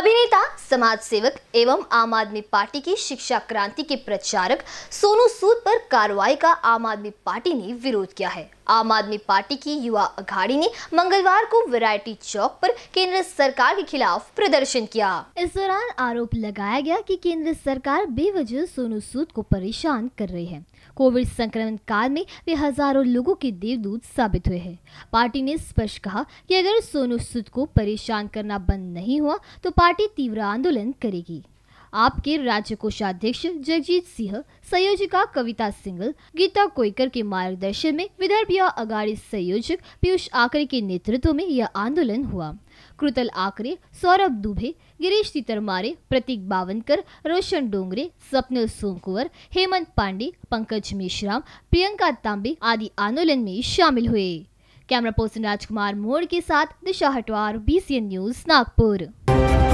अभिनेता समाज सेवक एवं आम आदमी पार्टी की शिक्षा क्रांति के प्रचारक सोनू सूद पर कार्रवाई का आम आदमी पार्टी ने विरोध किया है आम आदमी पार्टी की युवा अघाड़ी ने मंगलवार को वैरायटी चौक पर केंद्र सरकार के खिलाफ प्रदर्शन किया इस दौरान आरोप लगाया गया कि केंद्र सरकार बेवजह सोनू सूद को परेशान कर रही है कोविड संक्रमण काल में वे हजारों लोगों के देवदूत साबित हुए हैं पार्टी ने स्पष्ट कहा कि अगर सोनू सूद को परेशान करना बंद नहीं हुआ तो पार्टी पार्टी तीव्र आंदोलन करेगी आपके राज्य कोषाध्यक्ष जगजीत सिंह संयोजिका कविता सिंगल गीता कोयकर के मार्गदर्शन में विदर्भीय अगाड़ी संयोजक पीयूष आकरे के नेतृत्व में यह आंदोलन हुआ कृतल आकरे सौरभ दुबे गिरीश तितरमारे प्रतीक बावनकर रोशन डोंगरे स्वप्निल सोमकुवर हेमंत पांडे पंकज मेश्राम प्रियंका तांबे आदि आंदोलन में शामिल हुए कैमरा पर्सन राजकुमार मोड़ के साथ दिशा हटवार बी न्यूज नागपुर